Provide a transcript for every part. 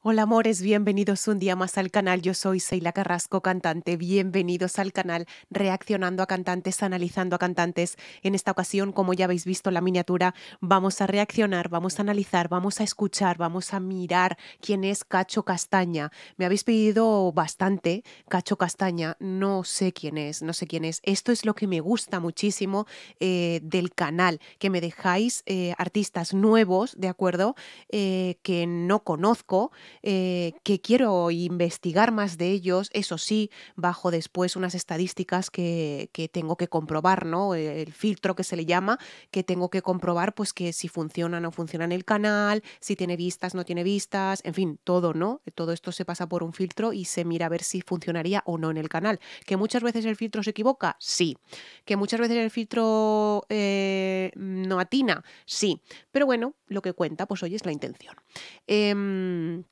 Hola amores, bienvenidos un día más al canal. Yo soy Seila Carrasco, cantante. Bienvenidos al canal, reaccionando a cantantes, analizando a cantantes. En esta ocasión, como ya habéis visto la miniatura, vamos a reaccionar, vamos a analizar, vamos a escuchar, vamos a mirar quién es Cacho Castaña. Me habéis pedido bastante Cacho Castaña, no sé quién es, no sé quién es. Esto es lo que me gusta muchísimo eh, del canal, que me dejáis eh, artistas nuevos, ¿de acuerdo? Eh, que no conozco. Eh, que quiero investigar más de ellos, eso sí, bajo después unas estadísticas que, tengo que comprobar, ¿no? E, el filtro que se le llama, que tengo que comprobar, pues que si funciona o no funciona en el canal, si tiene vistas, no tiene vistas, en fin, todo, ¿no? Todo esto se pasa por un filtro y se mira a ver si funcionaría o no en el canal. ¿Que muchas veces el filtro se equivoca? Sí. ¿Que muchas veces el filtro eh, no atina? Sí. Pero bueno, lo que cuenta, pues hoy es la intención. Em,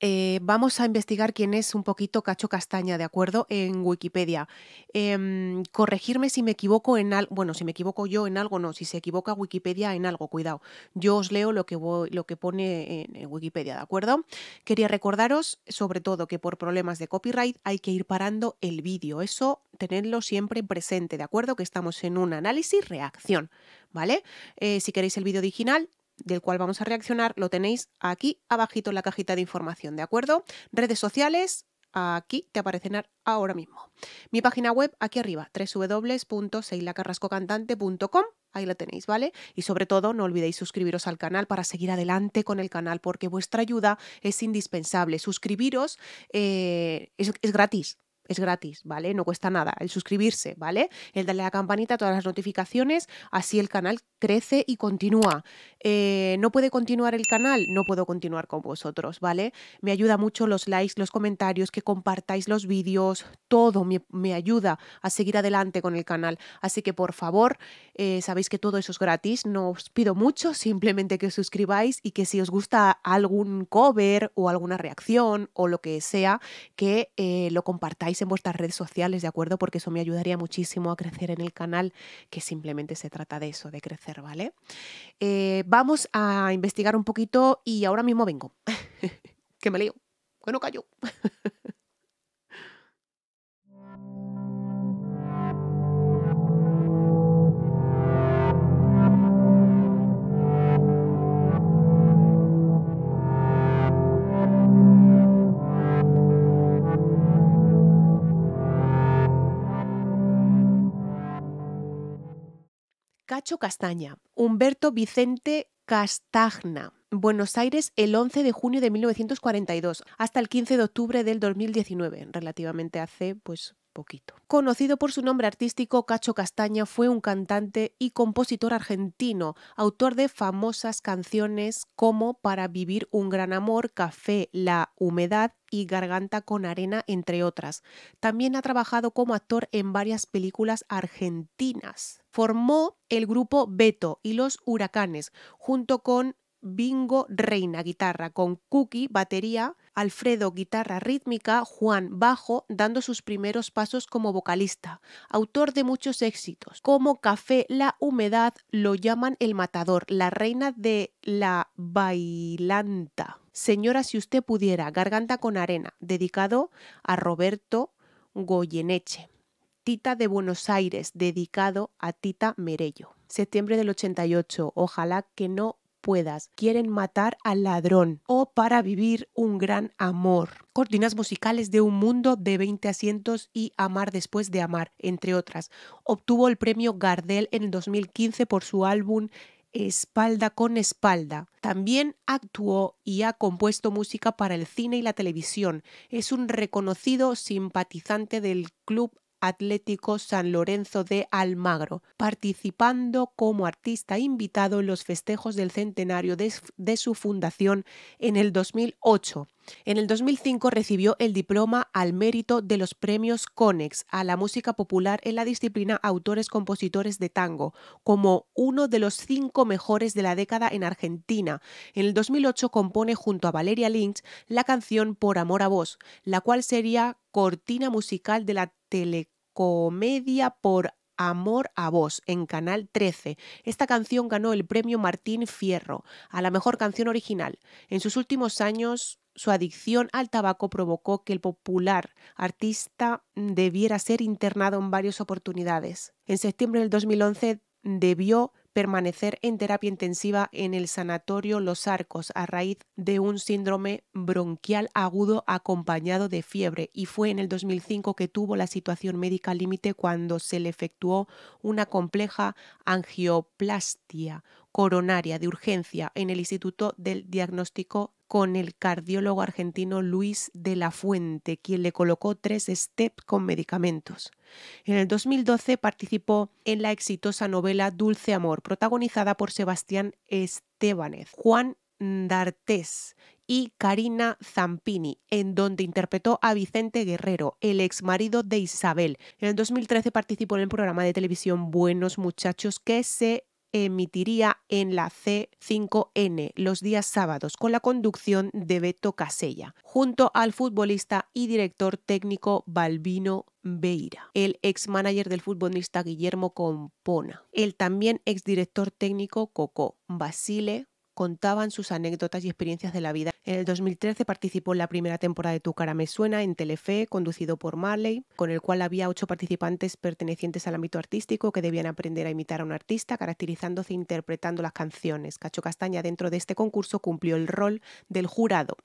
eh, vamos a investigar quién es un poquito Cacho Castaña, ¿de acuerdo? En Wikipedia. Em, corregirme si me equivoco en algo, bueno, si me equivoco yo en algo, no, si se equivoca Wikipedia en algo, cuidado. Yo os leo lo que, lo que pone en Wikipedia, ¿de acuerdo? Quería recordaros, sobre todo, que por problemas de copyright hay que ir parando el vídeo. Eso tenedlo siempre presente, ¿de acuerdo? Que estamos en un análisis-reacción, ¿vale? Eh, si queréis el vídeo original, del cual vamos a reaccionar lo tenéis aquí abajito en la cajita de información, ¿de acuerdo? Redes sociales, aquí te aparecen ahora mismo. Mi página web aquí arriba, www.seilacarrascocantante.com. Ahí la tenéis, ¿vale? Y sobre todo, no olvidéis suscribiros al canal para seguir adelante con el canal, porque vuestra ayuda es indispensable. Suscribiros eh, es gratis, es gratis, ¿vale? No cuesta nada el suscribirse, ¿vale? El darle a la campanita, todas las notificaciones, así el canal crece y continúa. Eh, ¿No puede continuar el canal? No puedo continuar con vosotros, ¿vale? Me ayuda mucho los likes, los comentarios, que compartáis los vídeos, todo me, ayuda a seguir adelante con el canal. Así que por favor, eh, sabéis que todo eso es gratis, no os pido mucho, simplemente que os suscribáis y que si os gusta algún cover o alguna reacción o lo que sea, que eh, lo compartáis en vuestras redes sociales, ¿de acuerdo? Porque eso me ayudaría muchísimo a crecer en el canal, que simplemente se trata de eso, de crecer, ¿vale? Eh, vamos a investigar un poquito y ahora mismo vengo. que me lío, que no callo. Cacho Castaña, Humberto Vicente Castagna, Buenos Aires el 11 de junio de 1942 hasta el 15 de octubre del 2019, relativamente hace pues poquito. Conocido por su nombre artístico, Cacho Castaña fue un cantante y compositor argentino, autor de famosas canciones como Para vivir un gran amor, Café, La humedad y Garganta con Arena, entre otras. También ha trabajado como actor en varias películas argentinas. Formó el grupo Beto y los Huracanes, junto con Bingo Reina, guitarra, con Cookie, batería, Alfredo, guitarra rítmica, Juan, bajo, dando sus primeros pasos como vocalista, autor de muchos éxitos, como Café La Humedad, lo llaman el matador, la reina de la bailanta. Señora, si usted pudiera, Garganta con Arena, dedicado a Roberto Goyeneche. Tita de Buenos Aires, dedicado a Tita Merello. Septiembre del 88. Ojalá que no puedas. Quieren matar al ladrón o para vivir un gran amor. Cortinas musicales de un mundo de 20 asientos y Amar después de amar, entre otras. Obtuvo el premio Gardel en el 2015 por su álbum Espalda con Espalda. También actuó y ha compuesto música para el cine y la televisión. Es un reconocido simpatizante del Club Atlético San Lorenzo de Almagro, participando como artista invitado en los festejos del centenario de, su fundación en el 2008. En el 2005 recibió el diploma al mérito de los premios CONEX a la música popular en la disciplina autores compositores de tango, como uno de los cinco mejores de la década en Argentina. En el 2008 compone junto a Valeria Lynch la canción Por Amor a Vos, la cual sería cortina musical de la telecomedia por Amor a Vos en Canal 13. Esta canción ganó el premio Martín Fierro a la mejor canción original. En sus últimos años, su adicción al tabaco provocó que el popular artista debiera ser internado en varias oportunidades. En septiembre del 2011 debió permanecer en terapia intensiva en el sanatorio Los Arcos a raíz de un síndrome bronquial agudo acompañado de fiebre y fue en el 2005 que tuvo la situación médica límite cuando se le efectuó una compleja angioplastia, coronaria de urgencia en el Instituto del Diagnóstico con el cardiólogo argentino Luis de la Fuente, quien le colocó tres steps con medicamentos. En el 2012 participó en la exitosa novela Dulce Amor, protagonizada por Sebastián Estebanez, Juan D'Artés y Karina Zampini, en donde interpretó a Vicente Guerrero, el exmarido de Isabel. En el 2013 participó en el programa de televisión Buenos Muchachos que se emitiría en la C5N los días sábados con la conducción de Beto Casella, junto al futbolista y director técnico Balbino Beira, el ex manager del futbolista Guillermo Compona, el también ex director técnico Coco, Basile contaban sus anécdotas y experiencias de la vida. En el 2013 participó en la primera temporada de Tu cara me suena en Telefe, conducido por Marley, con el cual había ocho participantes pertenecientes al ámbito artístico que debían aprender a imitar a un artista, caracterizándose e interpretando las canciones. Cacho Castaña dentro de este concurso cumplió el rol del jurado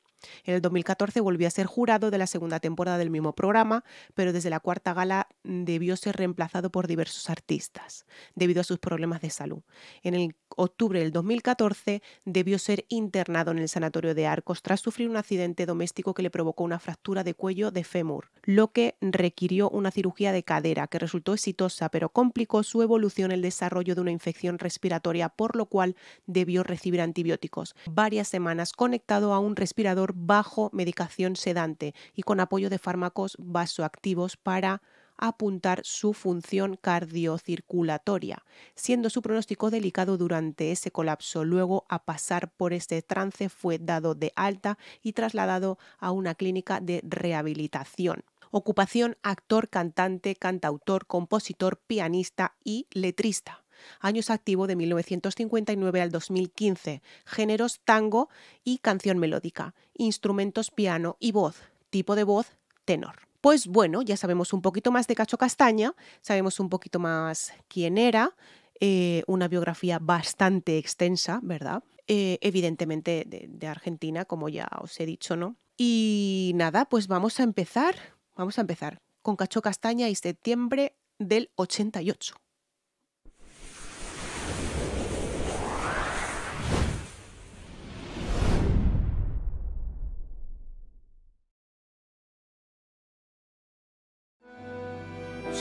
en el 2014 volvió a ser jurado de la segunda temporada del mismo programa, pero desde la cuarta gala debió ser reemplazado por diversos artistas debido a sus problemas de salud. En el octubre del 2014 debió ser internado en el sanatorio de Arcos tras sufrir un accidente doméstico que le provocó una fractura de cuello de fémur, lo que requirió una cirugía de cadera que resultó exitosa pero complicó su evolución el desarrollo de una infección respiratoria por lo cual debió recibir antibióticos varias semanas conectado a un respirador bajo medicación sedante y con apoyo de fármacos vasoactivos para apuntar su función cardiocirculatoria, siendo su pronóstico delicado durante ese colapso. Luego, a pasar por este trance, fue dado de alta y trasladado a una clínica de rehabilitación. Ocupación actor, cantante, cantautor, compositor, pianista y letrista años activo de 1959 al 2015, géneros tango y canción melódica, instrumentos piano y voz, tipo de voz tenor. Pues bueno, ya sabemos un poquito más de Cacho Castaña, sabemos un poquito más quién era, eh, una biografía bastante extensa, ¿verdad? Eh, evidentemente de, de Argentina, como ya os he dicho, ¿no? Y nada, pues vamos a empezar, vamos a empezar con Cacho Castaña y septiembre del 88.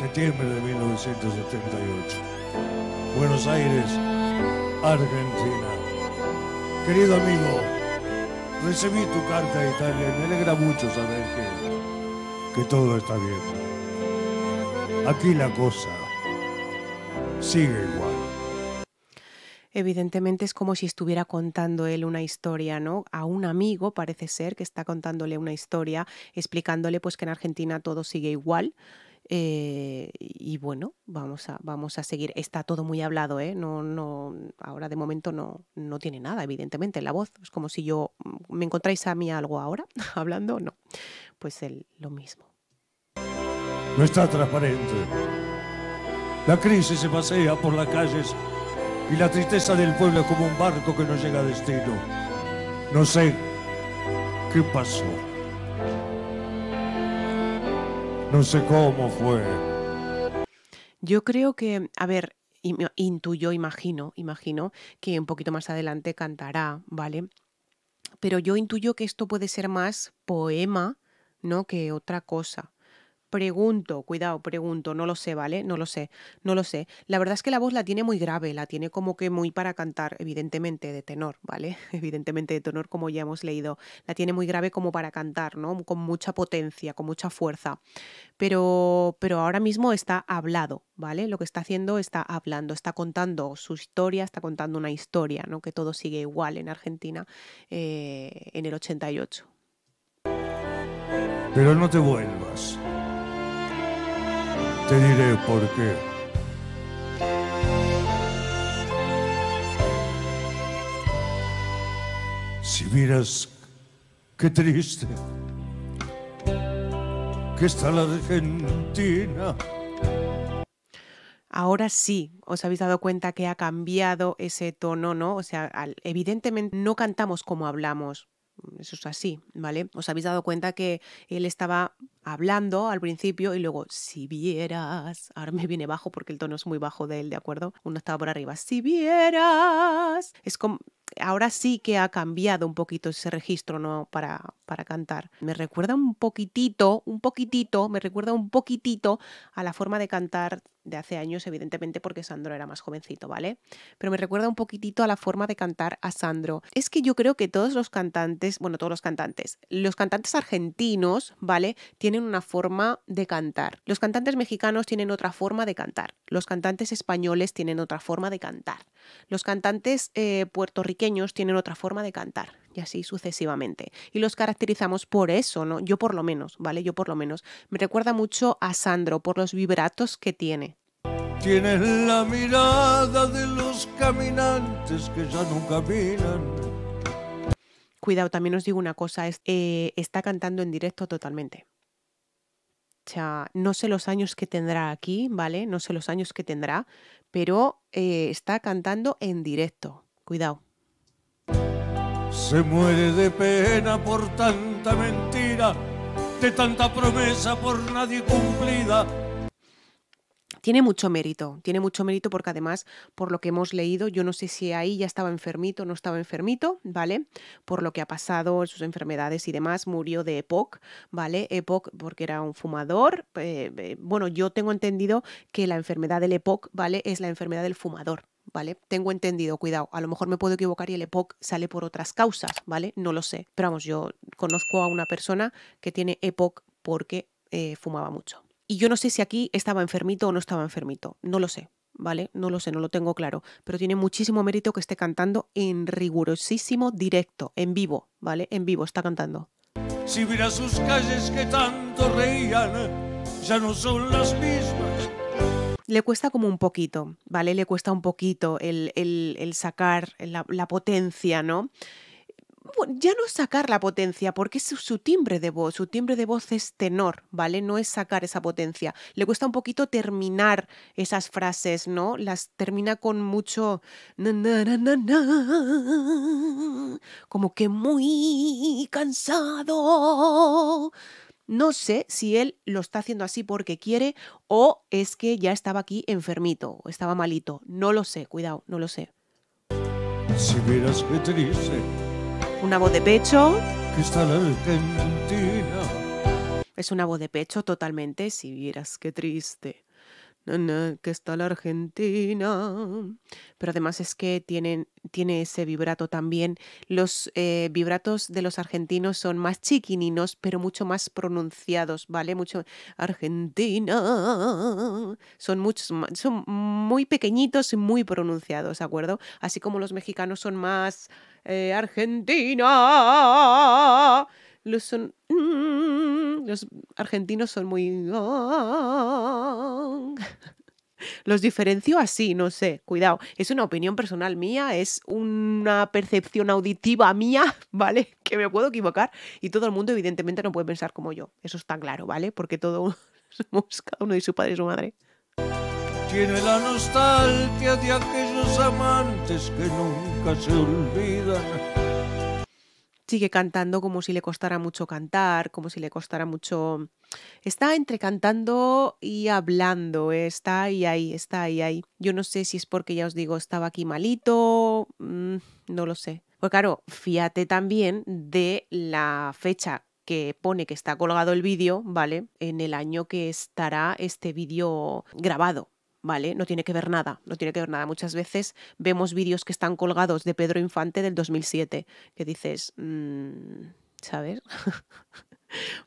septiembre de 1978. Buenos Aires, Argentina. Querido amigo, recibí tu carta de Italia y me alegra mucho saber que, que todo está bien. Aquí la cosa sigue igual evidentemente es como si estuviera contando él una historia, ¿no? A un amigo parece ser que está contándole una historia, explicándole pues que en Argentina todo sigue igual, eh, y bueno, vamos a, vamos a seguir. Está todo muy hablado, ¿eh? No, no, ahora de momento no, no tiene nada, evidentemente. La voz es como si yo mm, me encontráis a mí algo ahora hablando, no. Pues lo mismo. No está transparente. La crisis se pasea por las calles y la tristeza del pueblo es como un barco que no llega a destino. No sé qué pasó no sé cómo fue. Yo creo que, a ver, intuyo, imagino, imagino que un poquito más adelante cantará, ¿vale? Pero yo intuyo que esto puede ser más poema, ¿no? Que otra cosa pregunto, cuidado, pregunto, no lo sé, ¿vale? No lo sé, no lo sé. La verdad es que la voz la tiene muy grave, la tiene como que muy para cantar, evidentemente de tenor, ¿vale? Evidentemente de tenor, como ya hemos leído, la tiene muy grave como para cantar, ¿no? Con mucha potencia, con mucha fuerza. Pero, pero ahora mismo está hablado, ¿vale? Lo que está haciendo está hablando, está contando su historia, está contando una historia, ¿no? Que todo sigue igual en Argentina eh, en el 88. Pero no te vuelvas te diré por qué. Si miras qué triste que está la Argentina. Ahora sí, os habéis dado cuenta que ha cambiado ese tono, ¿no? O sea, evidentemente no cantamos como hablamos, eso es así, ¿vale? Os habéis dado cuenta que él estaba hablando al principio y luego, si vieras, ahora me viene bajo porque el tono es muy bajo de él, ¿de acuerdo? Uno estaba por arriba, si vieras. Es como, ahora sí que ha cambiado un poquito ese registro, ¿no? Para, para cantar. Me recuerda un poquitito, un poquitito, me recuerda un poquitito a la forma de cantar de hace años, evidentemente porque Sandro era más jovencito, ¿vale? Pero me recuerda un poquitito a la forma de cantar a Sandro. Es que yo creo que todos los cantantes, bueno, todos los cantantes, los cantantes argentinos, ¿vale? Tienen una forma de cantar. Los cantantes mexicanos tienen otra forma de cantar. Los cantantes españoles tienen otra forma de cantar. Los cantantes eh, puertorriqueños tienen otra forma de cantar y así sucesivamente. Y los caracterizamos por eso, ¿no? Yo por lo menos, ¿vale? Yo por lo menos. Me recuerda mucho a Sandro por los vibratos que tiene. Tienes la mirada de los caminantes que ya no caminan. Cuidado, también os digo una cosa, es, eh, está cantando en directo totalmente. O sea, no sé los años que tendrá aquí, ¿vale? No sé los años que tendrá, pero eh, está cantando en directo. Cuidado. Se muere de pena por tanta mentira, de tanta promesa por nadie cumplida tiene mucho mérito, tiene mucho mérito porque además, por lo que hemos leído, yo no sé si ahí ya estaba enfermito o no estaba enfermito, ¿vale? Por lo que ha pasado, sus enfermedades y demás, murió de EPOC, ¿vale? EPOC porque era un fumador. Eh, eh, bueno, yo tengo entendido que la enfermedad del EPOC, ¿vale? Es la enfermedad del fumador. ¿vale? Tengo entendido, cuidado, a lo mejor me puedo equivocar y el EPOC sale por otras causas, ¿vale? No lo sé. Pero vamos, yo conozco a una persona que tiene EPOC porque eh, fumaba mucho. Y yo no sé si aquí estaba enfermito o no estaba enfermito, no lo sé, ¿vale? No lo sé, no lo tengo claro, pero tiene muchísimo mérito que esté cantando en rigurosísimo directo, en vivo, ¿vale? En vivo está cantando. Si sus calles que tanto reían, ya no son las mismas. Le cuesta como un poquito, ¿vale? Le cuesta un poquito el, sacar la potencia, ¿no? ya no sacar la potencia, porque es su, timbre de voz, su timbre de voz es tenor, ¿vale? No es sacar esa potencia. Le cuesta un poquito terminar esas frases, ¿no? Las termina con mucho... como que muy cansado. No sé si él lo está haciendo así porque quiere o es que ya estaba aquí enfermito o estaba malito. No lo sé, cuidado, no lo sé. Si que te triste una voz de pecho. Es una voz de pecho totalmente, si vieras qué triste. que está la Argentina. Pero además es que tienen, tiene ese vibrato también. Los eh, vibratos de los argentinos son más chiquininos, pero mucho más pronunciados, ¿vale? Mucho. Argentina. Son, muchos, son muy pequeñitos y muy pronunciados, ¿de acuerdo? Así como los mexicanos son más eh, Argentina. Los, son, mm, los argentinos son muy... Ah. los diferencio así, no sé, cuidado. Es una opinión personal mía, es una percepción auditiva mía, ¿vale? Que me puedo equivocar y todo el mundo evidentemente no puede pensar como yo. Eso está claro, ¿vale? Porque todos somos cada uno de su padre y su madre. Tiene la nostalgia de amantes que nunca se olvidan. Sigue cantando como si le costara mucho cantar, como si le costara mucho... Está entre cantando y hablando, está ahí, ahí, está ahí, ahí. Yo no sé si es porque ya os digo, estaba aquí malito, mm, no lo sé. Pues claro, fíjate también de la fecha que pone que está colgado el vídeo, ¿vale? En el año que estará este vídeo grabado. ¿vale? No tiene que ver nada, no tiene que ver nada. Muchas veces vemos vídeos que están colgados de Pedro Infante del 2007, que dices, mm, ¿sabes?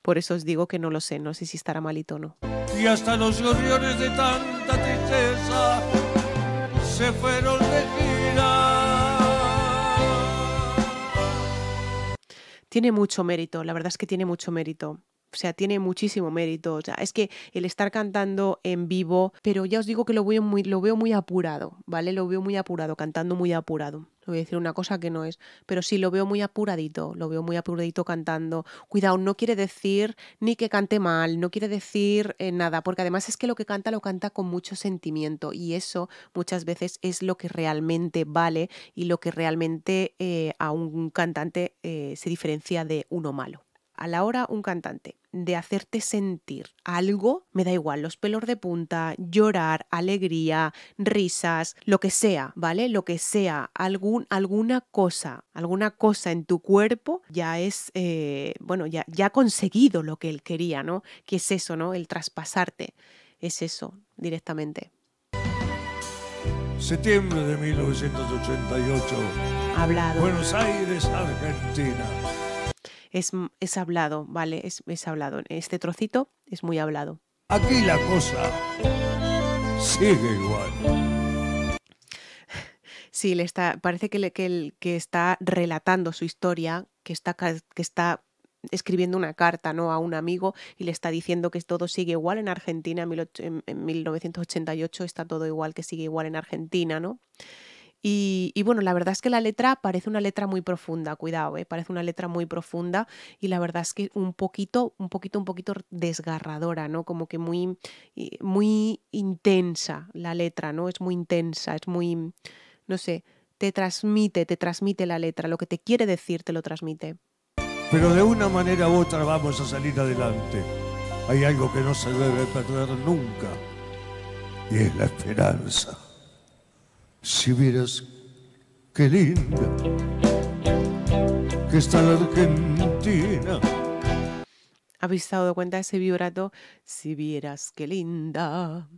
Por eso os digo que no lo sé, no sé si estará malito o no. Y hasta los de tanta tristeza se fueron de Tiene mucho mérito, la verdad es que tiene mucho mérito o sea, tiene muchísimo mérito. O sea, es que el estar cantando en vivo, pero ya os digo que lo veo muy, lo veo muy apurado, ¿vale? Lo veo muy apurado, cantando muy apurado. Voy a decir una cosa que no es, pero sí lo veo muy apuradito, lo veo muy apuradito cantando. Cuidado, no quiere decir ni que cante mal, no quiere decir eh, nada, porque además es que lo que canta lo canta con mucho sentimiento y eso muchas veces es lo que realmente vale y lo que realmente eh, a un cantante eh, se diferencia de uno malo a la hora un cantante de hacerte sentir algo, me da igual, los pelos de punta, llorar, alegría, risas, lo que sea, ¿vale? Lo que sea, algún, alguna cosa, alguna cosa en tu cuerpo ya es, eh, bueno, ya, ya ha conseguido lo que él quería, ¿no? Que es eso, ¿no? El traspasarte, es eso directamente. Septiembre de 1988. Hablado. Buenos Aires, Argentina Mm, es, hablado, ¿vale? Es, hablado. Este trocito es muy hablado. Aquí la cosa sigue igual. Sí, le está, parece que, le, que, el, que, está relatando su historia, que está, que está escribiendo una carta ¿no? a un amigo y le está diciendo que todo sigue igual en Argentina, en, 1988 está todo igual que sigue igual en Argentina, ¿no? Y, bueno, la verdad es que la letra parece una letra muy profunda, cuidado, ¿eh? parece una letra muy profunda y la verdad es que un poquito, un poquito, un poquito desgarradora, ¿no? Como que muy, eh, muy intensa la letra, ¿no? Es muy intensa, es muy, no sé, te transmite, te transmite la letra, lo que te quiere decir te lo transmite. Pero de una manera u otra vamos a salir adelante. Hay algo que no se debe perder nunca y es la esperanza. Si vieras qué linda que está la Argentina. ¿Habéis dado cuenta de ese vibrato? Si vieras qué linda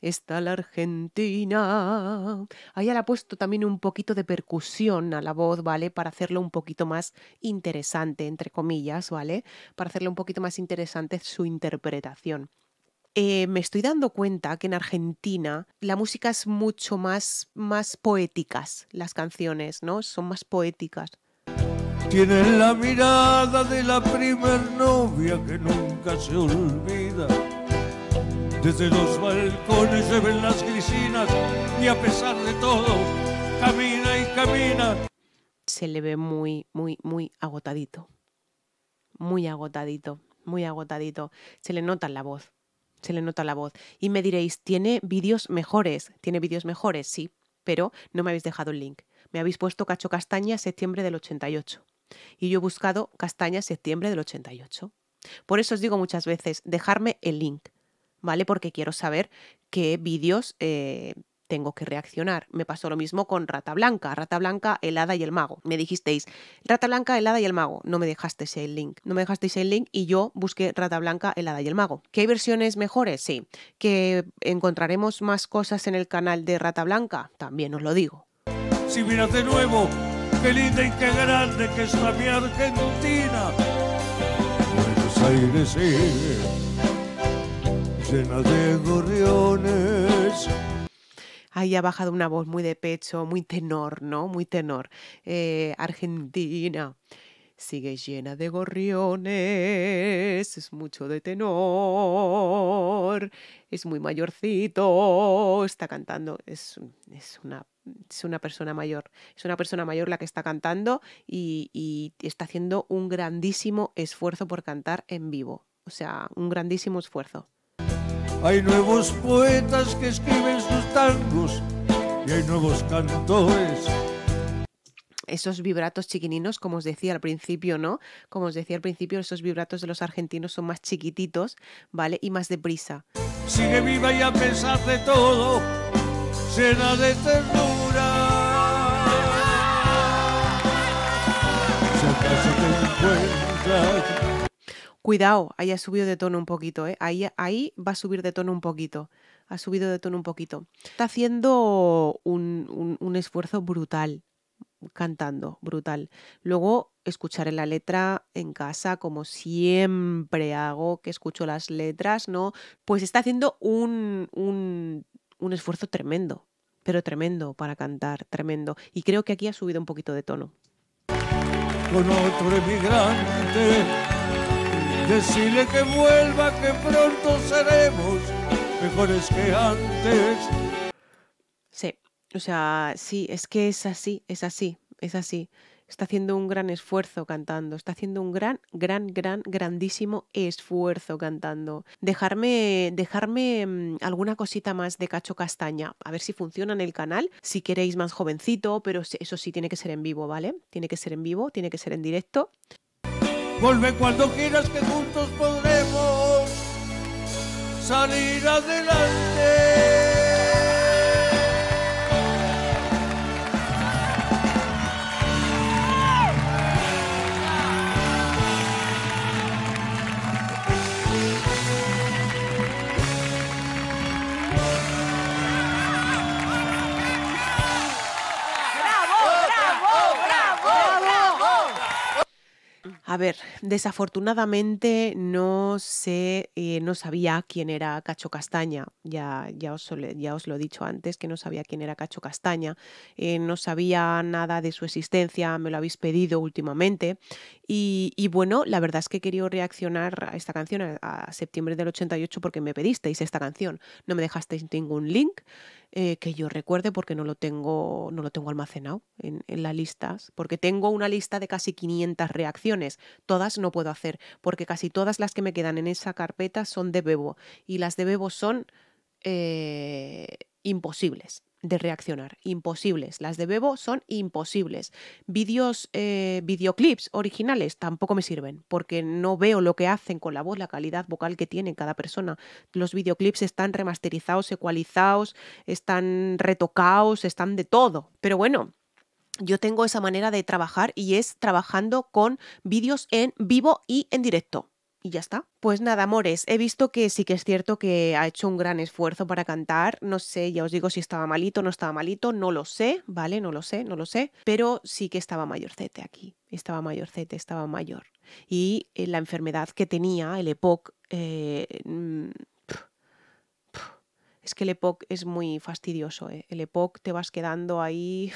está la Argentina. Ahí le ha puesto también un poquito de percusión a la voz, ¿vale? Para hacerlo un poquito más interesante, entre comillas, ¿vale? Para hacerle un poquito más interesante su interpretación. Eh, me estoy dando cuenta que en Argentina la música es mucho más, más poéticas, las canciones, ¿no? Son más poéticas. Tienes la mirada de la primer novia que nunca se olvida. Desde los balcones se ven las grisinas y a pesar de todo, camina y camina. Se le ve muy, muy, muy agotadito. Muy agotadito, muy agotadito. Se le nota en la voz se le nota la voz. Y me diréis, tiene vídeos mejores, tiene vídeos mejores, sí, pero no me habéis dejado el link. Me habéis puesto Cacho Castaña septiembre del 88. Y yo he buscado Castaña septiembre del 88. Por eso os digo muchas veces, dejarme el link, ¿vale? Porque quiero saber qué vídeos eh, tengo que reaccionar. Me pasó lo mismo con Rata Blanca, Rata Blanca, el Hada y el Mago. Me dijisteis, Rata Blanca, el y el Mago. No me dejasteis el link. No me dejasteis el link y yo busqué Rata Blanca, el Hada y el Mago. ¿qué hay versiones mejores? Sí. ¿Que encontraremos más cosas en el canal de Rata Blanca? También os lo digo. Si miras de nuevo, qué linda y qué grande que es mi Argentina. Buenos Aires, sí, llena de gorriones ahí ha bajado una voz muy de pecho, muy tenor, ¿no? Muy tenor. Eh, Argentina sigue llena de gorriones, es mucho de tenor, es muy mayorcito, está cantando, es, una es una persona mayor. Es una persona mayor la que está cantando y, y, está haciendo un grandísimo esfuerzo por cantar en vivo. O sea, un grandísimo esfuerzo. Hay nuevos poetas que escriben y hay nuevos cantores. Esos vibratos chiquininos, como os decía al principio, ¿no? Como os decía al principio, esos vibratos de los argentinos son más chiquititos, ¿vale? Y más deprisa. Sigue viva y a pesar de todo, llena de ternura. subido de tono un poquito, ¿eh? Ahí, ahí va a subir de tono un poquito ha subido de tono un poquito. Está haciendo un, esfuerzo brutal cantando, brutal. Luego escucharé la letra en casa, como siempre hago, que escucho las letras, ¿no? Pues está haciendo un, un, un esfuerzo tremendo, pero tremendo para cantar, tremendo. Y creo que aquí ha subido un poquito de tono. Con otro emigrante, decirle que vuelva, que pronto seremos mejores que antes. Sí, o sea, sí, es que es así, es así, es así. Está haciendo un gran esfuerzo cantando, está haciendo un gran, gran, gran, grandísimo esfuerzo cantando. Dejarme, dejarme mm, alguna cosita más de Cacho Castaña, a ver si funciona en el canal, si queréis más jovencito, pero eso sí tiene que ser en vivo, ¿vale? Tiene que ser en vivo, tiene que ser en directo. Vuelve cuando quieras que juntos podremos salir adelante. A ver, desafortunadamente no sé, eh, no sabía quién era Cacho Castaña. Ya, ya, os, ya, os, lo he dicho antes que no sabía quién era Cacho Castaña. Eh, no sabía nada de su existencia, me lo habéis pedido últimamente. Y, bueno, la verdad es que he querido reaccionar a esta canción a, septiembre del 88 porque me pedisteis esta canción. No me dejasteis ningún link eh, que yo recuerde porque no lo tengo, no lo tengo almacenado en, en las listas. Porque tengo una lista de casi 500 reacciones pues, todas. no puedo hacer, porque casi todas las que me quedan en esa carpeta son de Bebo y las de Bebo son eh, imposibles de reaccionar, imposibles. Las de Bebo son imposibles. Vídeos, eh, videoclips originales tampoco me sirven porque no veo lo que hacen con la voz, la calidad vocal que tiene cada persona. Los videoclips están remasterizados, ecualizados, están retocados, están de todo. Pero bueno, yo tengo esa manera de trabajar y es trabajando con vídeos en vivo y en directo. Y ya está. Pues nada, amores, he visto que sí que es cierto que ha hecho un gran esfuerzo para cantar. No sé, ya os digo si estaba malito, no estaba malito, no lo sé, ¿vale? No lo sé, no lo sé. Pero sí que estaba mayorcete aquí. Estaba mayorcete, estaba mayor. Y eh, la enfermedad que tenía, el EPOC, eh, mm, es que el EPOC es muy fastidioso. ¿eh? El EPOC te vas quedando ahí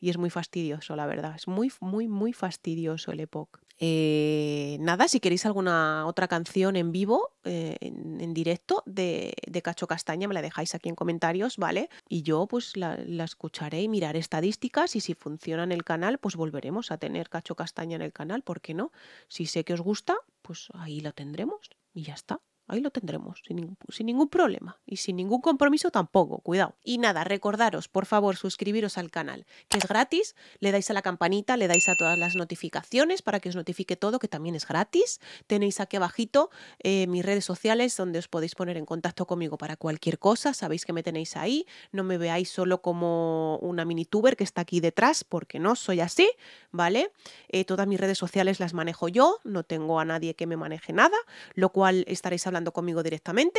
y es muy fastidioso, la verdad. Es muy, muy, muy fastidioso el EPOC. Eh, nada, si queréis alguna otra canción en vivo, eh, en, directo de, de, Cacho Castaña, me la dejáis aquí en comentarios, ¿vale? Y yo pues la, escucharé y miraré estadísticas y si funciona en el canal, pues volveremos a tener Cacho Castaña en el canal, ¿por qué no? Si sé que os gusta, pues ahí la tendremos y ya está. Ahí lo tendremos, sin ningún, problema y sin ningún compromiso tampoco, cuidado. Y nada, recordaros, por favor, suscribiros al canal, que es gratis, le dais a la campanita, le dais a todas las notificaciones para que os notifique todo, que también es gratis. Tenéis aquí abajito eh, mis redes sociales donde os podéis poner en contacto conmigo para cualquier cosa, sabéis que me tenéis ahí, no me veáis solo como una mini tuber que está aquí detrás, porque no soy así, ¿vale? Eh, todas mis redes sociales las manejo yo, no tengo a nadie que me maneje nada, lo cual estaréis hablando conmigo directamente.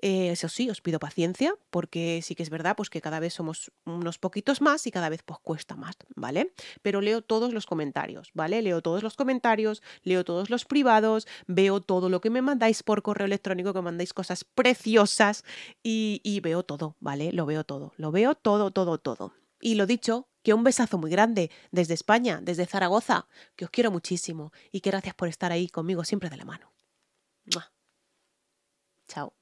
Eh, eso sí, os pido paciencia, porque sí que es verdad pues, que cada vez somos unos poquitos más y cada vez pues, cuesta más, ¿vale? Pero leo todos los comentarios, ¿vale? Leo todos los comentarios, leo todos los privados, veo todo lo que me mandáis por correo electrónico, que mandáis cosas preciosas y, veo todo, ¿vale? Lo veo todo, lo veo todo, todo, todo. Y lo dicho, que un besazo muy grande desde España, desde Zaragoza, que os quiero muchísimo y que gracias por estar ahí conmigo siempre de la mano. Ciao.